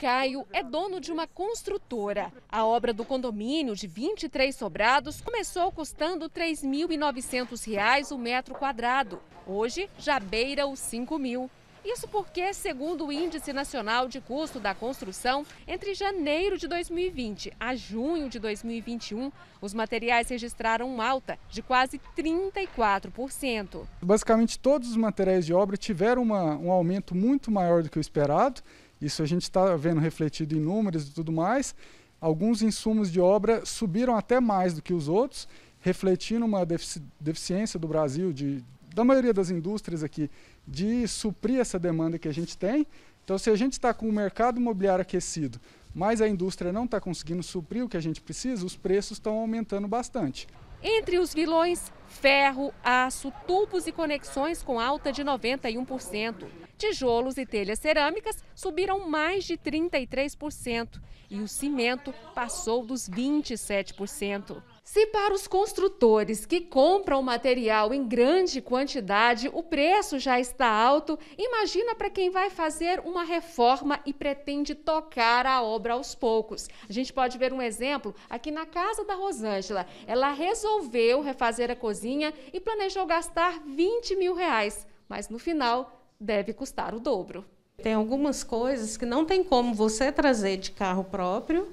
Caio é dono de uma construtora. A obra do condomínio de 23 sobrados começou custando R$ 3.900 o metro quadrado. Hoje já beira os 5 mil. Isso porque, segundo o Índice Nacional de Custo da Construção, entre janeiro de 2020 a junho de 2021, os materiais registraram uma alta de quase 34%. Basicamente, todos os materiais de obra tiveram uma, um aumento muito maior do que o esperado isso a gente está vendo refletido em números e tudo mais. Alguns insumos de obra subiram até mais do que os outros, refletindo uma defici deficiência do Brasil, de, da maioria das indústrias aqui, de suprir essa demanda que a gente tem. Então, se a gente está com o mercado imobiliário aquecido, mas a indústria não está conseguindo suprir o que a gente precisa, os preços estão aumentando bastante. Entre os vilões, ferro, aço, tubos e conexões com alta de 91%. Tijolos e telhas cerâmicas subiram mais de 33% e o cimento passou dos 27%. Se para os construtores que compram material em grande quantidade o preço já está alto, imagina para quem vai fazer uma reforma e pretende tocar a obra aos poucos. A gente pode ver um exemplo aqui na casa da Rosângela. Ela resolveu refazer a cozinha e planejou gastar 20 mil reais, mas no final deve custar o dobro. Tem algumas coisas que não tem como você trazer de carro próprio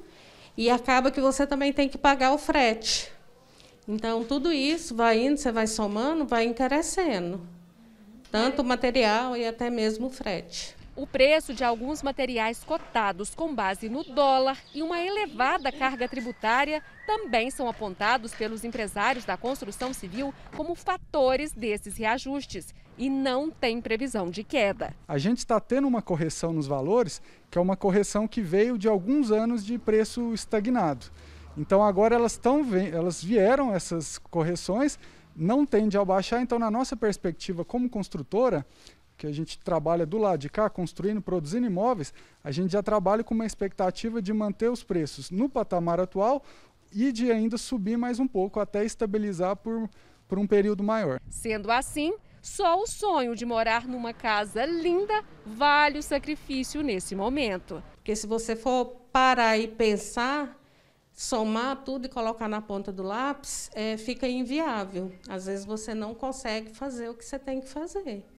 e acaba que você também tem que pagar o frete. Então, tudo isso vai indo, você vai somando, vai encarecendo. Tanto o material e até mesmo o frete. O preço de alguns materiais cotados com base no dólar e uma elevada carga tributária também são apontados pelos empresários da construção civil como fatores desses reajustes e não tem previsão de queda. A gente está tendo uma correção nos valores, que é uma correção que veio de alguns anos de preço estagnado. Então agora elas, tão, elas vieram essas correções, não tende a baixar, então na nossa perspectiva como construtora, que a gente trabalha do lado de cá, construindo, produzindo imóveis, a gente já trabalha com uma expectativa de manter os preços no patamar atual e de ainda subir mais um pouco até estabilizar por, por um período maior. Sendo assim, só o sonho de morar numa casa linda vale o sacrifício nesse momento. Porque se você for parar e pensar, somar tudo e colocar na ponta do lápis, é, fica inviável. Às vezes você não consegue fazer o que você tem que fazer.